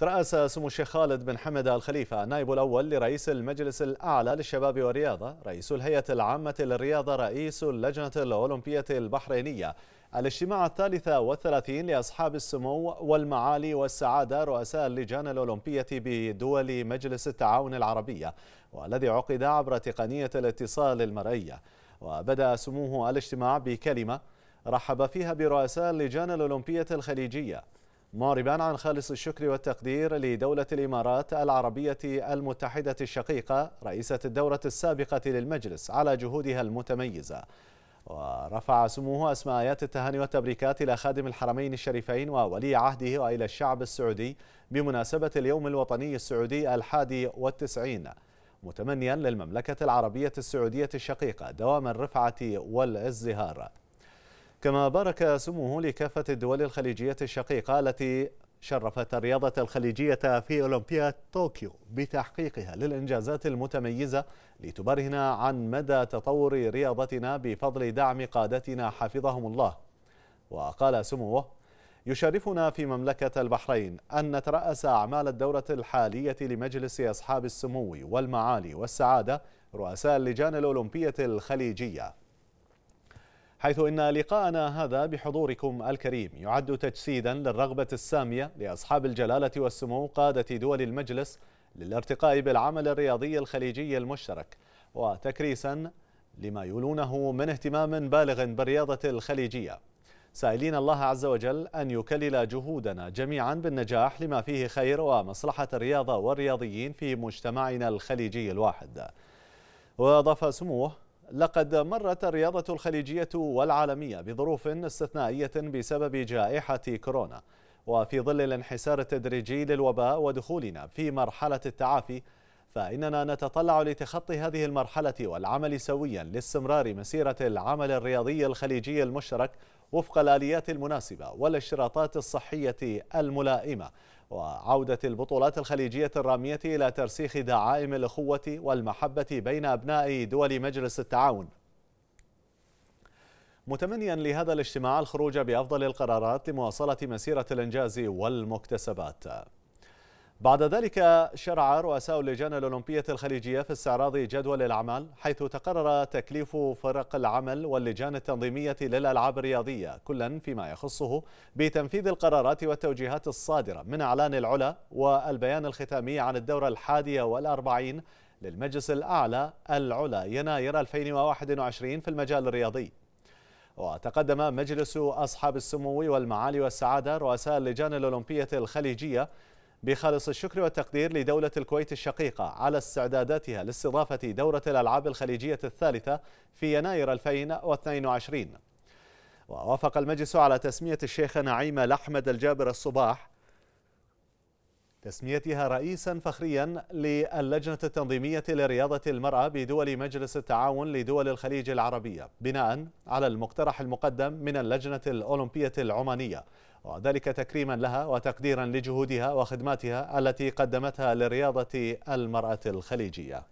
ترأس سمو الشيخ خالد بن حمد الخليفة النائب الأول لرئيس المجلس الأعلى للشباب والرياضة رئيس الهيئة العامة للرياضة رئيس اللجنة الأولمبية البحرينية الاجتماع الثالثة والثلاثين لأصحاب السمو والمعالي والسعادة رؤساء اللجان الأولمبية بدول مجلس التعاون العربية والذي عقد عبر تقنية الاتصال المرئية وبدأ سموه الاجتماع بكلمة رحب فيها برؤساء اللجان الأولمبية الخليجية معربا عن خالص الشكر والتقدير لدولة الإمارات العربية المتحدة الشقيقة رئيسة الدورة السابقة للمجلس على جهودها المتميزة ورفع سموه أسماء آيات التهاني والتبريكات إلى خادم الحرمين الشريفين وولي عهده وإلى الشعب السعودي بمناسبة اليوم الوطني السعودي الحادي والتسعين متمنيا للمملكة العربية السعودية الشقيقة دوام الرفعة والازدهار كما بارك سموه لكافة الدول الخليجية الشقيقة التي شرفت الرياضة الخليجية في أولمبياد طوكيو بتحقيقها للإنجازات المتميزة لتبرهن عن مدى تطور رياضتنا بفضل دعم قادتنا حفظهم الله وقال سموه يشرفنا في مملكة البحرين أن نترأس أعمال الدورة الحالية لمجلس أصحاب السمو والمعالي والسعادة رؤساء اللجان الأولمبية الخليجية حيث إن لقاءنا هذا بحضوركم الكريم يعد تجسيدا للرغبة السامية لأصحاب الجلالة والسمو قادة دول المجلس للارتقاء بالعمل الرياضي الخليجي المشترك وتكريسا لما يولونه من اهتمام بالغ بالرياضة الخليجية سائلين الله عز وجل أن يكلل جهودنا جميعا بالنجاح لما فيه خير ومصلحة الرياضة والرياضيين في مجتمعنا الخليجي الواحد وأضاف سموه لقد مرت الرياضة الخليجية والعالمية بظروف استثنائية بسبب جائحة كورونا وفي ظل الانحسار التدريجي للوباء ودخولنا في مرحلة التعافي فإننا نتطلع لتخطي هذه المرحلة والعمل سويا لاستمرار مسيرة العمل الرياضي الخليجي المشترك وفق الآليات المناسبة والاشتراطات الصحية الملائمة وعودة البطولات الخليجية الرامية إلى ترسيخ دعائم الأخوة والمحبة بين أبناء دول مجلس التعاون متمنيا لهذا الاجتماع الخروج بأفضل القرارات لمواصلة مسيرة الإنجاز والمكتسبات بعد ذلك شرع رؤساء اللجان الأولمبية الخليجية في استعراض جدول الأعمال حيث تقرر تكليف فرق العمل واللجان التنظيمية للألعاب الرياضية كلا فيما يخصه بتنفيذ القرارات والتوجيهات الصادرة من أعلان العلا والبيان الختامي عن الدورة الحادية والأربعين للمجلس الأعلى العلا يناير 2021 في المجال الرياضي وتقدم مجلس أصحاب السمو والمعالي والسعادة رؤساء اللجان الأولمبية الخليجية بخالص الشكر والتقدير لدولة الكويت الشقيقة على استعداداتها لاستضافة دورة الألعاب الخليجية الثالثة في يناير 2022 ووافق المجلس على تسمية الشيخ نعيم الأحمد الجابر الصباح تسميتها رئيسا فخريا للجنة التنظيمية لرياضة المرأة بدول مجلس التعاون لدول الخليج العربية بناء على المقترح المقدم من اللجنة الأولمبية العمانية وذلك تكريما لها وتقديرا لجهودها وخدماتها التي قدمتها لرياضة المرأة الخليجية